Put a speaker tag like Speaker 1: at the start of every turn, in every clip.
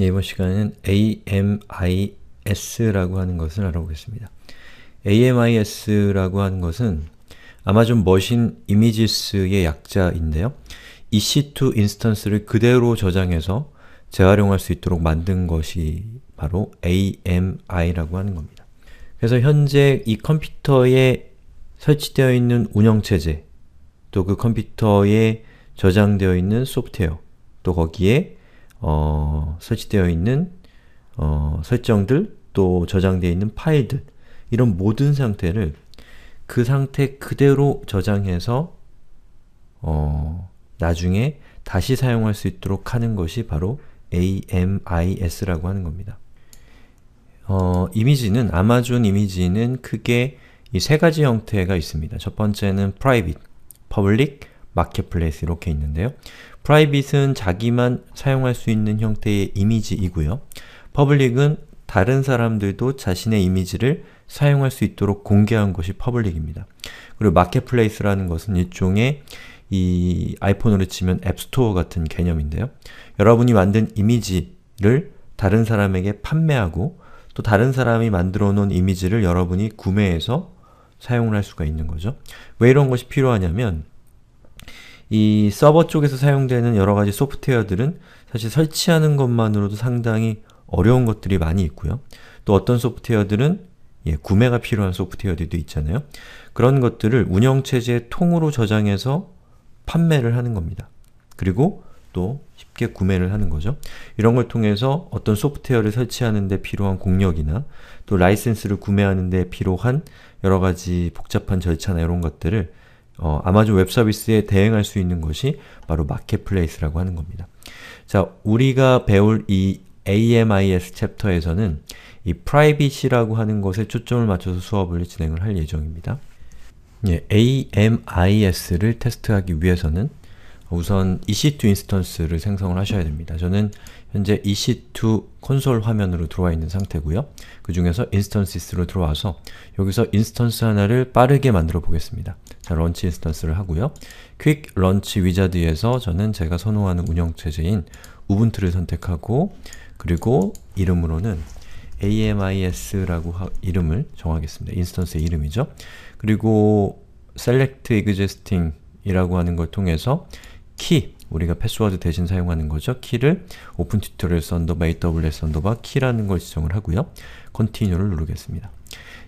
Speaker 1: 예, 이번 시간에는 AMIS라고 하는 것을 알아보겠습니다. AMIS라고 하는 것은 아마존 머신 이미지스의 약자인데요. EC2 인스턴스를 그대로 저장해서 재활용할 수 있도록 만든 것이 바로 AMI라고 하는 겁니다. 그래서 현재 이 컴퓨터에 설치되어 있는 운영체제, 또 그 컴퓨터에 저장되어 있는 소프트웨어, 또 거기에 어, 설치되어 있는 어, 설정들 또 저장되어 있는 파일들 이런 모든 상태를 그 상태 그대로 저장해서 어, 나중에 다시 사용할 수 있도록 하는 것이 바로 AMIS라고 하는 겁니다. 어, 이미지는 아마존 이미지는 크게 이 세 가지 형태가 있습니다. 첫 번째는 private, public, marketplace 이렇게 있는데요. 프라이빗은 자기만 사용할 수 있는 형태의 이미지이고요. 퍼블릭은 다른 사람들도 자신의 이미지를 사용할 수 있도록 공개한 것이 퍼블릭입니다. 그리고 마켓플레이스라는 것은 일종의 이 아이폰으로 치면 앱스토어 같은 개념인데요. 여러분이 만든 이미지를 다른 사람에게 판매하고 또 다른 사람이 만들어 놓은 이미지를 여러분이 구매해서 사용을 할 수가 있는 거죠. 왜 이런 것이 필요하냐면 이 서버 쪽에서 사용되는 여러 가지 소프트웨어들은 사실 설치하는 것만으로도 상당히 어려운 것들이 많이 있고요. 또 어떤 소프트웨어들은 예, 구매가 필요한 소프트웨어들도 있잖아요. 그런 것들을 운영체제 통으로 저장해서 판매를 하는 겁니다. 그리고 또 쉽게 구매를 하는 거죠. 이런 걸 통해서 어떤 소프트웨어를 설치하는 데 필요한 공력이나 또 라이센스를 구매하는 데 필요한 여러 가지 복잡한 절차나 이런 것들을 어, 아마존 웹 서비스에 대응할수 있는 것이 바로 마켓플레이스라고 하는 겁니다. 자, 우리가 배울 이 AMIS 챕터에서는 이 p r i v a 라고 하는 것에 초점을 맞춰서 수업을 진행을 할 예정입니다. 예, AMIS를 테스트하기 위해서는 우선 EC2 인스턴스를 생성을 하셔야 됩니다. 저는 현재 EC2 콘솔 화면으로 들어와 있는 상태고요. 그 중에서 인스턴시스로 들어와서 여기서 인스턴스 하나를 빠르게 만들어 보겠습니다. 자, 런치 인스턴스를 하고요. 퀵 런치 위자드에서 저는 제가 선호하는 운영체제인 우분투를 선택하고 그리고 이름으로는 AMIS라고 하, 이름을 정하겠습니다. 인스턴스의 이름이죠. 그리고 select existing 이라고 하는 걸 통해서 키 우리가 패스워드 대신 사용하는 거죠. 키를 오픈 튜토리얼 썬 r 바 AWS 썬더바 키라는 걸 지정을 하고요. c o n t i n u e 를 누르겠습니다.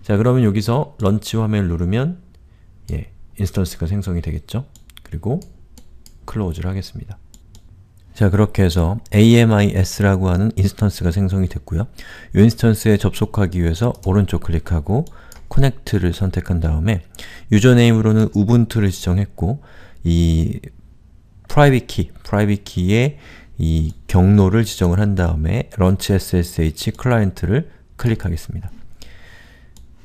Speaker 1: 자 그러면 여기서 런치 화면을 누르면 예, 인스턴스가 생성이 되겠죠. 그리고 c l o s e 를 하겠습니다. 자 그렇게 해서 AMIS라고 하는 인스턴스가 생성이 됐고요. 이 인스턴스에 접속하기 위해서 오른쪽 클릭하고 c o n n e c t 를 선택한 다음에 유저네임으로는 u u b n t u 를 지정했고 이 private key, private key의 이 경로를 지정을 한 다음에 launch ssh 클라이언트를 클릭하겠습니다.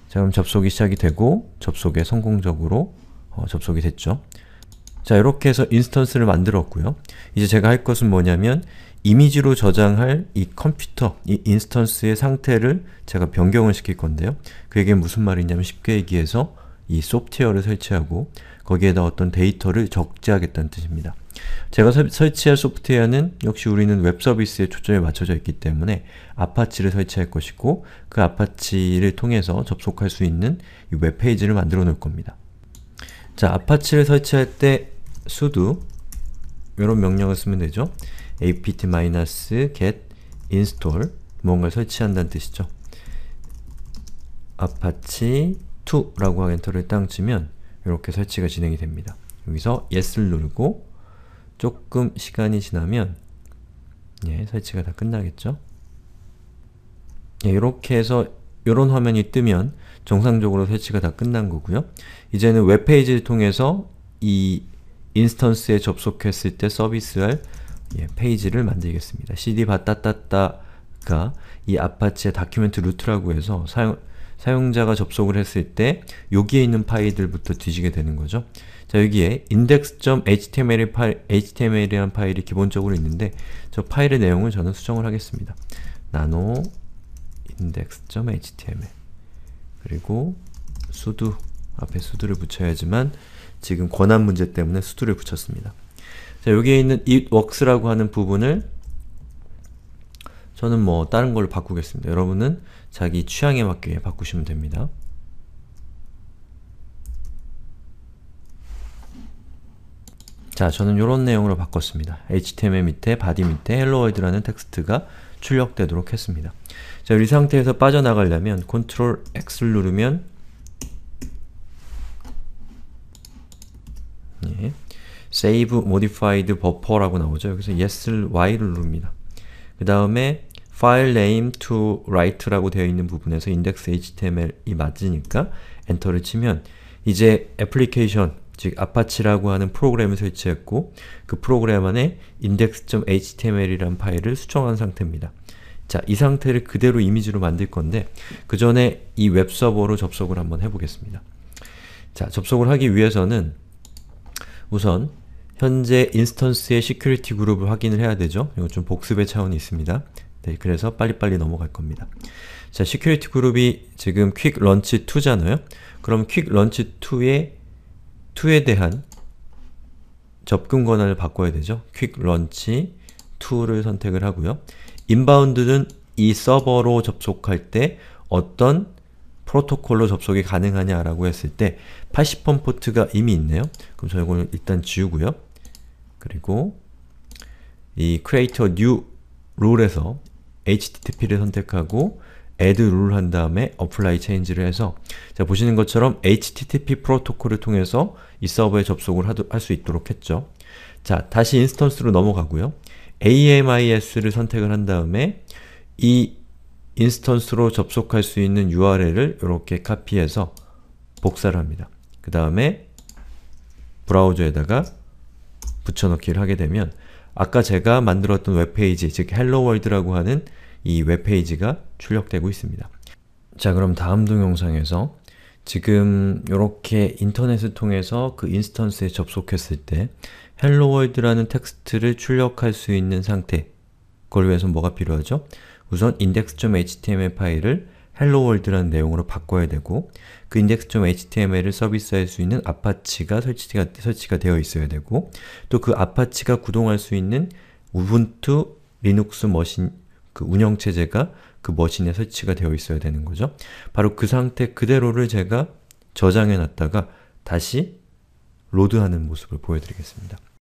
Speaker 1: 자 그럼 접속이 시작이 되고 접속에 성공적으로 어, 접속이 됐죠. 자 이렇게 해서 인스턴스를 만들었고요. 이제 제가 할 것은 뭐냐면 이미지로 저장할 이 컴퓨터, 이 인스턴스의 상태를 제가 변경을 시킬 건데요. 그게 무슨 말이냐면 쉽게 얘기해서 이 소프트웨어를 설치하고 거기에다 어떤 데이터를 적재하겠다는 뜻입니다. 제가 서, 설치할 소프트웨어는 역시 우리는 웹 서비스에 초점이 맞춰져 있기 때문에 아파치를 설치할 것이고 그 아파치를 통해서 접속할 수 있는 이 웹페이지를 만들어 놓을 겁니다. 자, 아파치를 설치할 때 sudo 이런 명령을 쓰면 되죠. apt-get install 뭔가를 설치한다는 뜻이죠. 아파치 2라고 엔터를 땅 치면 이렇게 설치가 진행이 됩니다. 여기서 yes를 누르고 조금 시간이 지나면 예, 설치가 다 끝나겠죠? 예, 이렇게 해서 이런 화면이 뜨면 정상적으로 설치가 다 끝난 거고요. 이제는 웹페이지를 통해서 이 인스턴스에 접속했을 때 서비스할 예, 페이지를 만들겠습니다. cd 바따따따가 이 아파치의 다큐멘트 루트라고 해서 사용, 사용자가 접속을 했을 때 여기에 있는 파일들부터 뒤지게 되는 거죠. 자 여기에 index.html이라는 파일, h t m l 이라 파일이 기본적으로 있는데 저 파일의 내용을 저는 수정을 하겠습니다. 나노 index.html 그리고 sudo 앞에 sudo를 붙여야지만 지금 권한 문제 때문에 수두를 붙였습니다. 자, 여기에 있는 itworks라고 하는 부분을 저는 뭐 다른 걸로 바꾸겠습니다. 여러분은 자기 취향에 맞게 바꾸시면 됩니다. 자, 저는 이런 내용으로 바꿨습니다. html 밑에, body 밑에 hello world라는 텍스트가 출력되도록 했습니다. 자, 이 상태에서 빠져나가려면 Ctrl X를 누르면 예, save modified buffer라고 나오죠. 여기서 y e s y를 누릅니다. 그 다음에 file name to write라고 되어 있는 부분에서 index html이 맞으니까 엔터를 치면 이제 애플리케이션, 즉 아파치라고 하는 프로그램을 설치했고 그 프로그램 안에 index.html이란 파일을 수정한 상태입니다. 자, 이 상태를 그대로 이미지로 만들 건데 그 전에 이 웹서버로 접속을 한번 해보겠습니다. 자, 접속을 하기 위해서는 우선 현재 인스턴스의 시큐리티 그룹을 확인을 해야 되죠. 이건 좀 복습의 차원이 있습니다. 네, 그래서 빨리빨리 넘어갈 겁니다. 자, 시큐리티 그룹이 지금 퀵 런치 2잖아요. 그럼 퀵 런치 2의 2에 대한 접근 권한을 바꿔야 되죠. 퀵 런치 2를 선택을 하고요. 인바운드는 이 서버로 접속할 때 어떤 프로토콜로 접속이 가능하냐라고 했을 때 80번 포트가 이미 있네요. 그럼 저 이거는 일단 지우고요. 그리고 이 create a new 룰에서 HTTP를 선택하고 add r u l 룰한 다음에 apply change를 해서 자 보시는 것처럼 HTTP 프로토콜을 통해서 이 서버에 접속을 할 수 있도록 했죠. 자, 다시 인스턴스로 넘어가고요. AMIS를 선택을 한 다음에 이 인스턴스로 접속할 수 있는 URL을 이렇게 카피해서 복사를 합니다. 그 다음에 브라우저에다가 붙여넣기를 하게 되면 아까 제가 만들었던 웹페이지, 즉 헬로월드라고 하는 이 웹페이지가 출력되고 있습니다. 자 그럼 다음 동영상에서 지금 이렇게 인터넷을 통해서 그 인스턴스에 접속했을 때 헬로월드라는 텍스트를 출력할 수 있는 상태 그걸 위해서 뭐가 필요하죠? 우선 index.html 파일을 hello world라는 내용으로 바꿔야 되고 그 index.html을 서비스할 수 있는 아파치가 설치가, 설치가 되어 있어야 되고 또 그 아파치가 구동할 수 있는 우분투 리눅스 머신 그 운영체제가 그 머신에 설치가 되어 있어야 되는 거죠. 바로 그 상태 그대로를 제가 저장해 놨다가 다시 로드하는 모습을 보여드리겠습니다.